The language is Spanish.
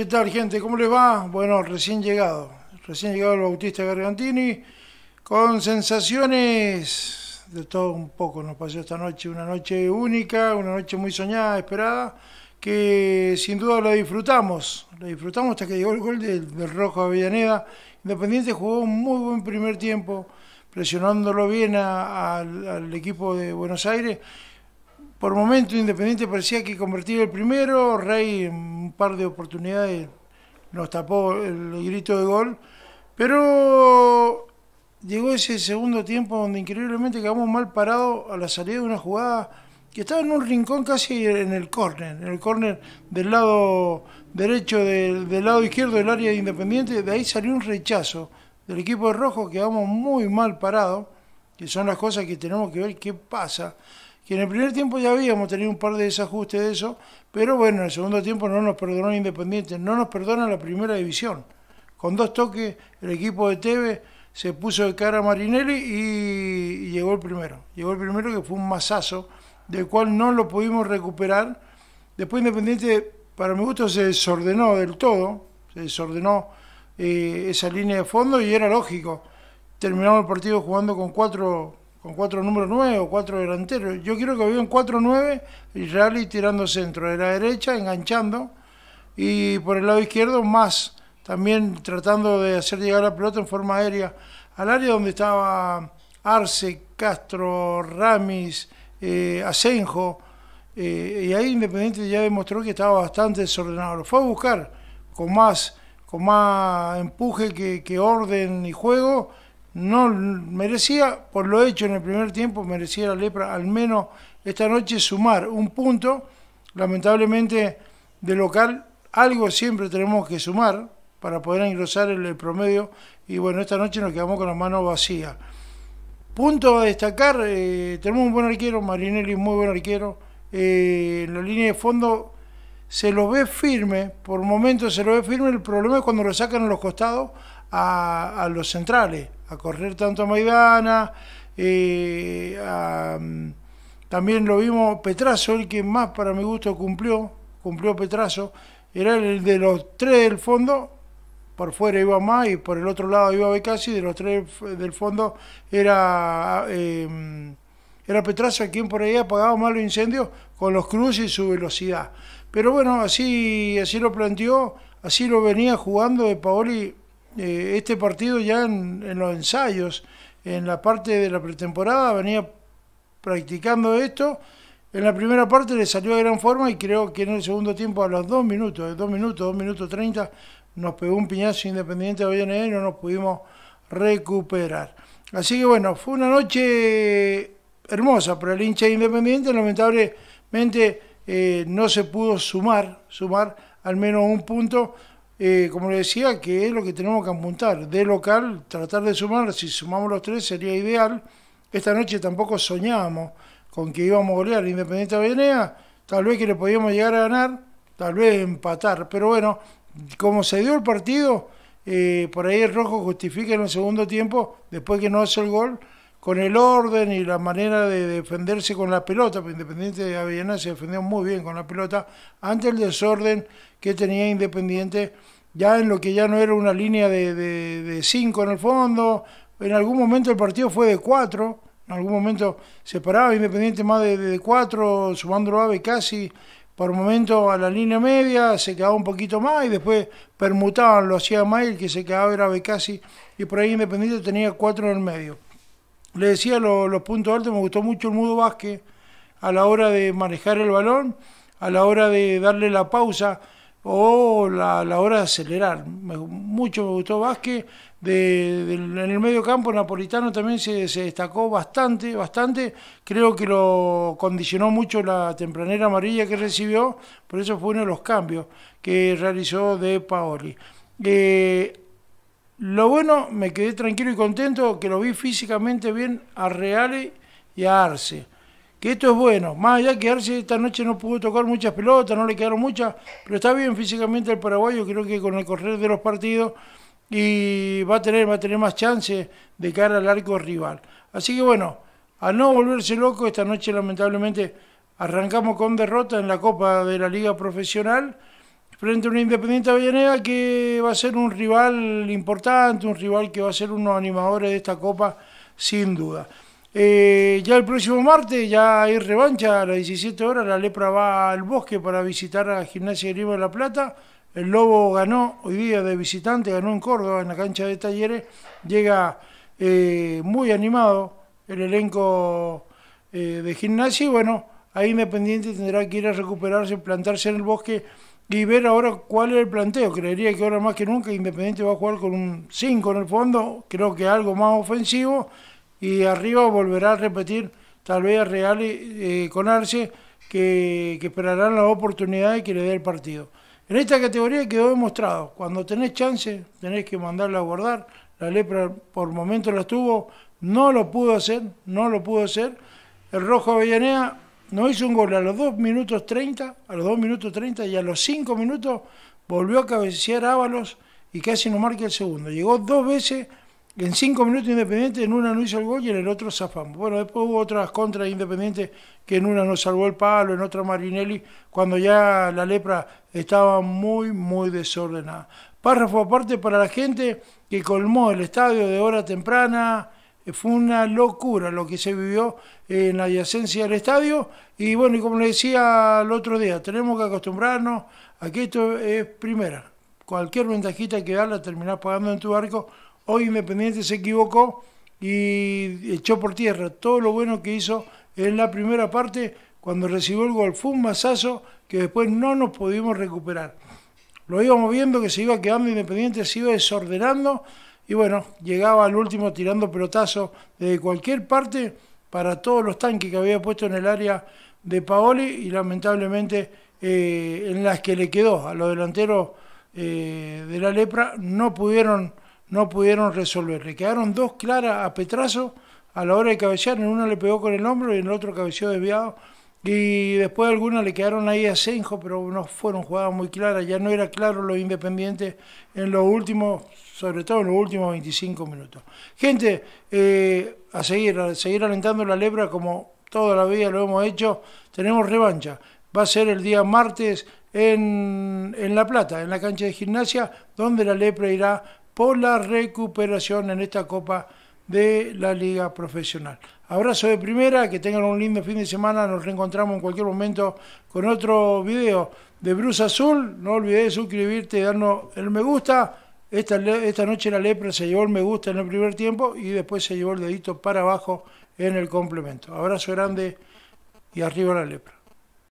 ¿Qué tal, gente? ¿Cómo les va? Bueno, recién llegado. Recién llegado el Bautista Gargantini. Con sensaciones de todo un poco nos pasó esta noche. Una noche única, una noche muy soñada, esperada. Que sin duda la disfrutamos. La disfrutamos hasta que llegó el gol del, Rojo Avellaneda. Independiente jugó un muy buen primer tiempo, presionándolo bien al, al equipo de Buenos Aires por momento Independiente parecía que convertía el primero, Rey en un par de oportunidades nos tapó el grito de gol, pero llegó ese segundo tiempo donde increíblemente quedamos mal parados a la salida de una jugada que estaba en un rincón casi en el córner, en el córner del lado derecho, del, del lado izquierdo del área de Independiente, de ahí salió un rechazo del equipo de Rojo, quedamos muy mal parados, que son las cosas que tenemos que ver qué pasa. Y en el primer tiempo ya habíamos tenido un par de desajustes de eso, pero bueno, en el segundo tiempo no nos perdonó Independiente, no nos perdona la primera división. Con dos toques el equipo de Teve se puso de cara a Marinelli y, llegó el primero. Llegó el primero que fue un masazo, del cual no lo pudimos recuperar. Después Independiente, para mi gusto, se desordenó del todo, se desordenó eh, esa línea de fondo y era lógico. Terminamos el partido jugando con cuatro con cuatro números nueve o cuatro delanteros. Yo quiero que vean cuatro nueve y tirando centro, de la derecha enganchando y por el lado izquierdo más, también tratando de hacer llegar la pelota en forma aérea al área donde estaba Arce, Castro, Ramis, eh, Asenjo. Eh, y ahí Independiente ya demostró que estaba bastante desordenado. Lo fue a buscar con más, con más empuje que orden y juego no merecía, por lo hecho en el primer tiempo, merecía la lepra al menos esta noche sumar un punto. Lamentablemente, de local, algo siempre tenemos que sumar para poder engrosar el, promedio. Y bueno, esta noche nos quedamos con las manos vacía. Punto a destacar, eh, tenemos un buen arquero, Marinelli, muy buen arquero. Eh, en la línea de fondo se lo ve firme, por momentos se lo ve firme, el problema es cuando lo sacan a los costados a los centrales a correr tanto a Maidana, eh, mm, también lo vimos Petrazo, el que más para mi gusto cumplió, cumplió Petrazo, era el de los tres del fondo, por fuera iba más y por el otro lado iba Becasi, de los tres del fondo era, eh, mm, era Petrazo quien por ahí apagaba más los incendios con los cruces y su velocidad. Pero bueno, así, así lo planteó, así lo venía jugando de Paoli eh, este partido ya en, los ensayos, en la parte de la pretemporada, venía practicando esto. En la primera parte le salió de gran forma y creo que en el segundo tiempo, a los dos minutos, dos minutos, dos minutos treinta, nos pegó un piñazo independiente de Avellaneda y no nos pudimos recuperar. Así que bueno, fue una noche hermosa para el hincha independiente. Lamentablemente eh, no se pudo sumar, sumar al menos un punto eh, como le decía, que es lo que tenemos que apuntar. De local, tratar de sumar, si sumamos los tres sería ideal. Esta noche tampoco soñábamos con que íbamos a golear Independiente Avellaneda, tal vez que le podíamos llegar a ganar, tal vez empatar, pero bueno, como se dio el partido, eh, por ahí el rojo justifica en el segundo tiempo, después que no hace el gol, con el orden y la manera de defenderse con la pelota, Independiente de Avellaneda se defendió muy bien con la pelota, ante el desorden que tenía Independiente, ya en lo que ya no era una línea de, cinco en el fondo, en algún momento el partido fue de cuatro, en algún momento se paraba Independiente más de, cuatro, sumándolo a casi por momento a la línea media, se quedaba un poquito más y después permutaban, lo hacía Mail, que se quedaba era Casi, y por ahí Independiente tenía cuatro en el medio le decía los puntos altos, me gustó mucho el Mudo Vázquez a la hora de manejar el balón, a la hora de darle la pausa o la, la hora de acelerar. mucho me gustó Vázquez. en el medio campo napolitano también se, destacó bastante, bastante. Creo que lo condicionó mucho la tempranera amarilla que recibió, por eso fue uno de los cambios que realizó de Paoli. Eh, lo bueno, me quedé tranquilo y contento que lo vi físicamente bien a Reale y a Arce. Que esto es bueno, más allá que Arce esta noche no pudo tocar muchas pelotas, no le quedaron muchas, pero está bien físicamente el paraguayo, creo que con el correr de los partidos y va a tener, va a tener más chances de cara al arco rival. Así que bueno, al no volverse loco, esta noche lamentablemente arrancamos con derrota en la Copa de la Liga Profesional frente a una Independiente Avellaneda que va a ser un rival importante, un rival que va a ser uno de animadores de esta Copa, sin duda. Eh, ya el próximo martes, ya hay revancha a las 17 horas, la Lepra va al bosque para visitar a Gimnasia de de la Plata. El Lobo ganó hoy día de visitante, ganó en Córdoba, en la cancha de Talleres. Llega eh, muy animado el elenco eh, de Gimnasia y bueno, ahí Independiente tendrá que ir a recuperarse, plantarse en el bosque y ver ahora cuál es el planteo. Creería que ahora más que nunca Independiente va a jugar con un 5 en el fondo, creo que algo más ofensivo, y arriba volverá a repetir tal vez a Real eh, con Arce, que, esperarán esperarán las oportunidades que le dé el partido. En esta categoría quedó demostrado, cuando tenés chance, tenés que mandarla a guardar, la lepra por momento la tuvo, no lo pudo hacer, no lo pudo hacer, el rojo Avellaneda no hizo un gol a los 2 minutos 30, a los 2 minutos 30 y a los 5 minutos volvió a cabecear Ábalos y casi no marca el segundo. Llegó dos veces en 5 minutos Independiente, en una no hizo el gol y en el otro zafamos. Bueno, después hubo otras contras Independientes que en una nos salvó el palo, en otra Marinelli, cuando ya la lepra estaba muy, muy desordenada. Párrafo aparte para la gente que colmó el estadio de hora temprana, eh, fue una locura lo que se vivió eh, en la adyacencia del estadio. Y bueno, y como le decía el otro día, tenemos que acostumbrarnos a que esto es primera. Cualquier ventajita que da la terminás pagando en tu barco. Hoy Independiente se equivocó y echó por tierra todo lo bueno que hizo en la primera parte cuando recibió el gol. Fue un masazo que después no nos pudimos recuperar. Lo íbamos viendo que se iba quedando Independiente, se iba desordenando y bueno, llegaba al último tirando pelotazo desde cualquier parte para todos los tanques que había puesto en el área de Paoli y lamentablemente eh, en las que le quedó a los delanteros eh, de la lepra no pudieron, no pudieron resolver. Le quedaron dos claras a Petrazo a la hora de cabecear, en una le pegó con el hombro y en el otro cabeceó desviado y después algunas le quedaron ahí a Senjo, pero no fueron jugadas muy claras. Ya no era claro los Independientes en los últimos, sobre todo en los últimos 25 minutos. Gente, eh, a seguir, a seguir alentando la lepra como toda la vida lo hemos hecho. Tenemos revancha. Va a ser el día martes en, en La Plata, en la cancha de gimnasia, donde la lepra irá por la recuperación en esta Copa de la Liga Profesional. Abrazo de primera, que tengan un lindo fin de semana, nos reencontramos en cualquier momento con otro video de Bruce Azul. No olvides suscribirte y darnos el me gusta. Esta, esta noche la lepra se llevó el me gusta en el primer tiempo y después se llevó el dedito para abajo en el complemento. Abrazo grande y arriba la lepra.